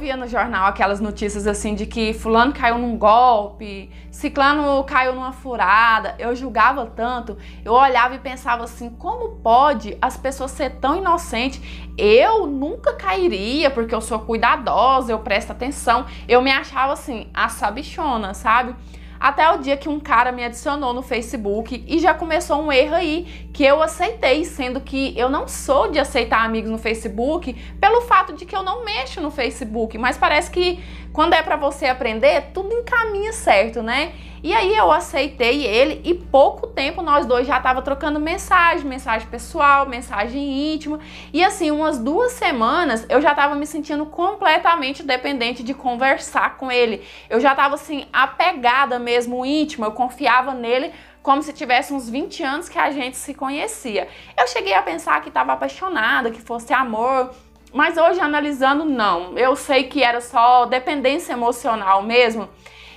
via no jornal aquelas notícias assim de que fulano caiu num golpe, ciclano caiu numa furada. Eu julgava tanto, eu olhava e pensava assim, como pode as pessoas ser tão inocentes? Eu nunca cairia porque eu sou cuidadosa, eu presto atenção. Eu me achava assim, a sabichona, sabe? Até o dia que um cara me adicionou no Facebook e já começou um erro aí que eu aceitei, sendo que eu não sou de aceitar amigos no Facebook pelo fato de que eu não mexo no Facebook, mas parece que quando é para você aprender, tudo encaminha certo, né? E aí eu aceitei ele e pouco tempo nós dois já tava trocando mensagem, mensagem pessoal, mensagem íntima. E assim, umas duas semanas eu já tava me sentindo completamente dependente de conversar com ele. Eu já tava assim apegada mesmo íntima, eu confiava nele como se tivesse uns 20 anos que a gente se conhecia. Eu cheguei a pensar que estava apaixonada, que fosse amor, mas hoje analisando, não. Eu sei que era só dependência emocional mesmo.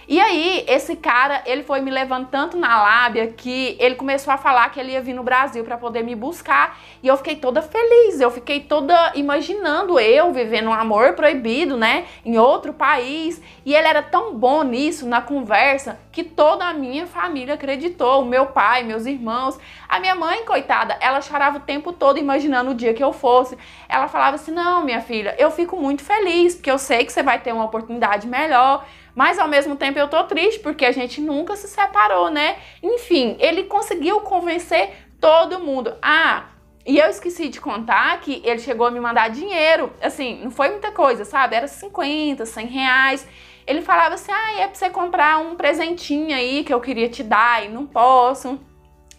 E aí, esse cara, ele foi me levando tanto na lábia que ele começou a falar que ele ia vir no Brasil para poder me buscar. E eu fiquei toda feliz, eu fiquei toda imaginando eu vivendo um amor proibido, né, em outro país. E ele era tão bom nisso, na conversa, que toda a minha família acreditou, meu pai, meus irmãos. A minha mãe, coitada, ela chorava o tempo todo imaginando o dia que eu fosse. Ela falava assim: "Não, minha filha, eu fico muito feliz, porque eu sei que você vai ter uma oportunidade melhor". Mas ao mesmo tempo eu tô triste porque a gente nunca se separou, né? Enfim, ele conseguiu convencer todo mundo. Ah, e eu esqueci de contar que ele chegou a me mandar dinheiro. Assim, não foi muita coisa, sabe? Era 50, 100 reais. Ele falava assim: ah, é pra você comprar um presentinho aí que eu queria te dar e não posso.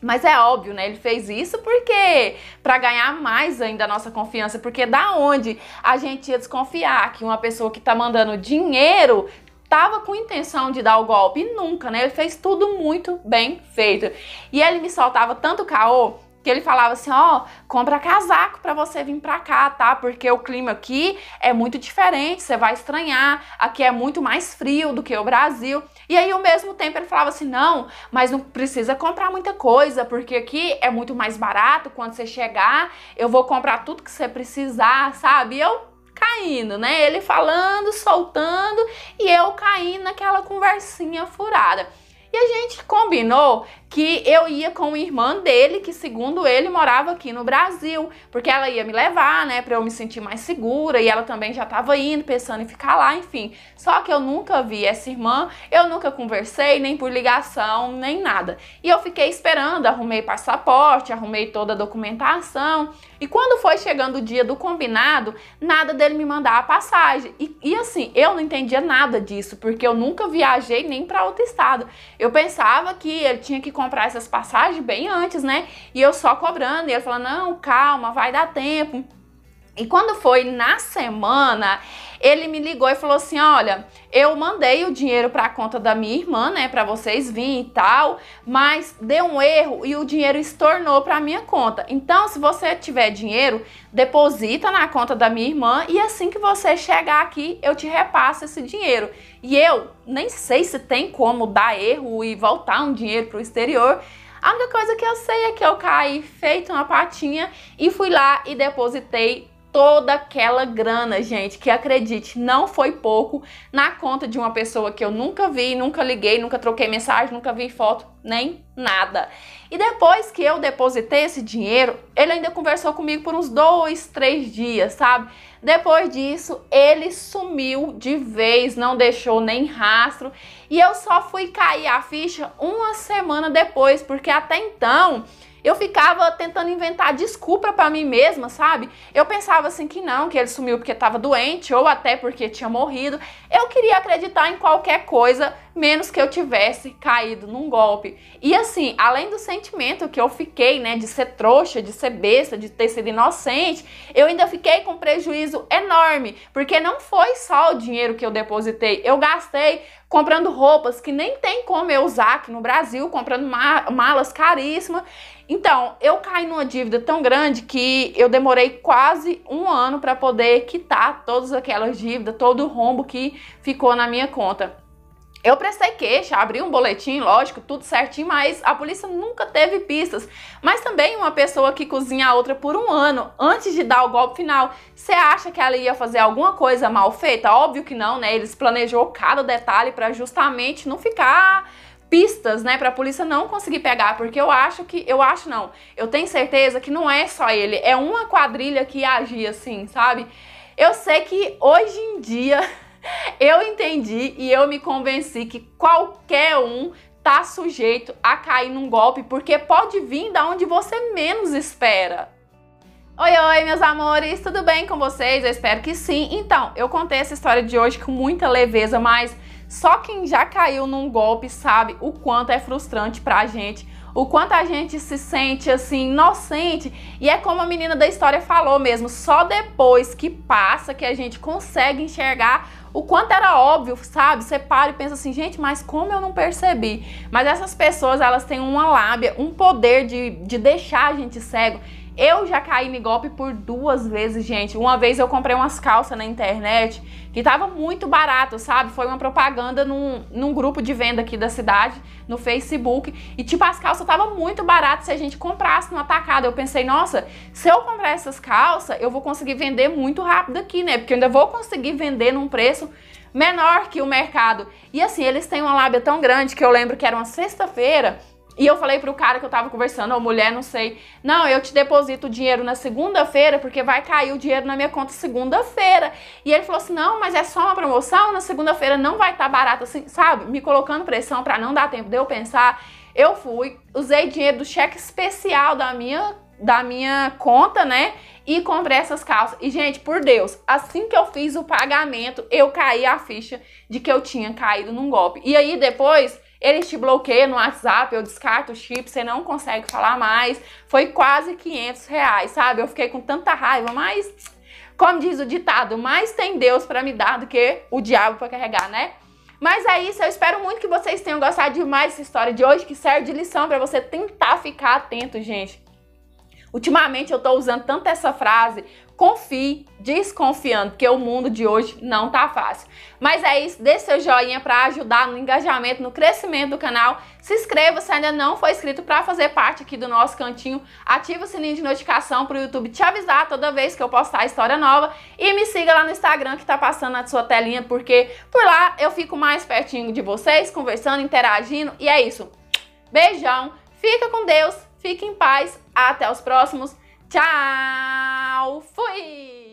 Mas é óbvio, né? Ele fez isso porque para ganhar mais ainda a nossa confiança, porque da onde a gente ia desconfiar que uma pessoa que tá mandando dinheiro estava com intenção de dar o golpe nunca, né? Ele fez tudo muito bem feito. E ele me soltava tanto caô que ele falava assim, ó, oh, compra casaco para você vir para cá, tá? Porque o clima aqui é muito diferente, você vai estranhar, aqui é muito mais frio do que o Brasil. E aí, ao mesmo tempo, ele falava assim, não, mas não precisa comprar muita coisa, porque aqui é muito mais barato, quando você chegar, eu vou comprar tudo que você precisar, sabe? E eu caindo, né? Ele falando, soltando e eu caindo naquela conversinha furada. E a gente combinou que eu ia com a irmã dele, que segundo ele morava aqui no Brasil, porque ela ia me levar, né, para eu me sentir mais segura, e ela também já estava indo, pensando em ficar lá, enfim. Só que eu nunca vi essa irmã, eu nunca conversei, nem por ligação, nem nada. E eu fiquei esperando, arrumei passaporte, arrumei toda a documentação, e quando foi chegando o dia do combinado, nada dele me mandar a passagem. E, e assim, eu não entendia nada disso, porque eu nunca viajei nem para outro estado. Eu pensava que ele tinha que comprar essas passagens bem antes, né? E eu só cobrando. E ele falou: não, calma, vai dar tempo. E quando foi na semana, ele me ligou e falou assim: "Olha, eu mandei o dinheiro para a conta da minha irmã, né, para vocês virem e tal, mas deu um erro e o dinheiro estornou para minha conta. Então, se você tiver dinheiro, deposita na conta da minha irmã e assim que você chegar aqui, eu te repasso esse dinheiro. E eu nem sei se tem como dar erro e voltar um dinheiro para o exterior, a única coisa que eu sei é que eu caí feito uma patinha e fui lá e depositei toda aquela grana, gente, que acredite, não foi pouco, na conta de uma pessoa que eu nunca vi, nunca liguei, nunca troquei mensagem, nunca vi foto, nem nada. E depois que eu depositei esse dinheiro, ele ainda conversou comigo por uns dois, três dias, sabe? Depois disso, ele sumiu de vez, não deixou nem rastro. E eu só fui cair a ficha uma semana depois, porque até então eu ficava tentando inventar desculpa para mim mesma, sabe? Eu pensava assim que não, que ele sumiu porque estava doente ou até porque tinha morrido. Eu queria acreditar em qualquer coisa menos que eu tivesse caído num golpe. E assim, além do sentimento que eu fiquei, né, de ser trouxa, de ser besta, de ter sido inocente, eu ainda fiquei com prejuízo enorme, porque não foi só o dinheiro que eu depositei, eu gastei comprando roupas que nem tem como eu usar aqui no Brasil, comprando ma malas caríssimas. Então, eu caí numa dívida tão grande que eu demorei quase um ano para poder quitar todas aquelas dívidas, todo o rombo que ficou na minha conta. Eu prestei queixa, abri um boletim, lógico, tudo certinho, mas a polícia nunca teve pistas. Mas também uma pessoa que cozinha a outra por um ano antes de dar o golpe final, você acha que ela ia fazer alguma coisa mal feita? Óbvio que não, né? Eles planejou cada detalhe para justamente não ficar pistas, né, para a polícia não conseguir pegar, porque eu acho que, eu acho não, eu tenho certeza que não é só ele, é uma quadrilha que agia assim, sabe? Eu sei que hoje em dia Eu entendi e eu me convenci que qualquer um tá sujeito a cair num golpe, porque pode vir da onde você menos espera. Oi, oi, meus amores, tudo bem com vocês? Eu espero que sim. Então, eu contei essa história de hoje com muita leveza, mas só quem já caiu num golpe sabe o quanto é frustrante pra gente, o quanto a gente se sente assim inocente, e é como a menina da história falou mesmo, só depois que passa que a gente consegue enxergar o quanto era óbvio, sabe? Você para e pensa assim, gente, mas como eu não percebi? Mas essas pessoas, elas têm uma lábia, um poder de, de deixar a gente cego. Eu já caí no golpe por duas vezes, gente. Uma vez eu comprei umas calças na internet que tava muito barato, sabe? Foi uma propaganda num, num grupo de venda aqui da cidade, no Facebook. E tipo, as calças tava muito barato se a gente comprasse no atacado. Eu pensei, nossa, se eu comprar essas calças, eu vou conseguir vender muito rápido aqui, né? Porque eu ainda vou conseguir vender num preço menor que o mercado. E assim, eles têm uma lábia tão grande que eu lembro que era uma sexta-feira e eu falei pro cara que eu tava conversando, ou mulher, não sei, não, eu te deposito o dinheiro na segunda-feira, porque vai cair o dinheiro na minha conta segunda-feira. E ele falou assim: não, mas é só uma promoção, na segunda-feira não vai estar tá barato assim, sabe? Me colocando pressão para não dar tempo de eu pensar. Eu fui, usei dinheiro do cheque especial da minha, da minha conta, né? E comprei essas calças. E, gente, por Deus, assim que eu fiz o pagamento, eu caí a ficha de que eu tinha caído num golpe. E aí depois eles te bloqueiam no WhatsApp, eu descarto o chip, você não consegue falar mais. Foi quase 500 reais, sabe? Eu fiquei com tanta raiva, mas como diz o ditado, mais tem Deus para me dar do que o diabo para carregar, né? Mas é isso, eu espero muito que vocês tenham gostado demais dessa história de hoje, que serve de lição para você tentar ficar atento, gente. Ultimamente eu tô usando tanto essa frase confie, desconfiando, porque o mundo de hoje não tá fácil. Mas é isso, deixe seu joinha para ajudar no engajamento, no crescimento do canal. Se inscreva se ainda não for inscrito para fazer parte aqui do nosso cantinho. Ative o sininho de notificação para o YouTube te avisar toda vez que eu postar história nova. E me siga lá no Instagram que tá passando na sua telinha, porque por lá eu fico mais pertinho de vocês, conversando, interagindo. E é isso. Beijão, fica com Deus, fique em paz. Até os próximos Tchau! Fui!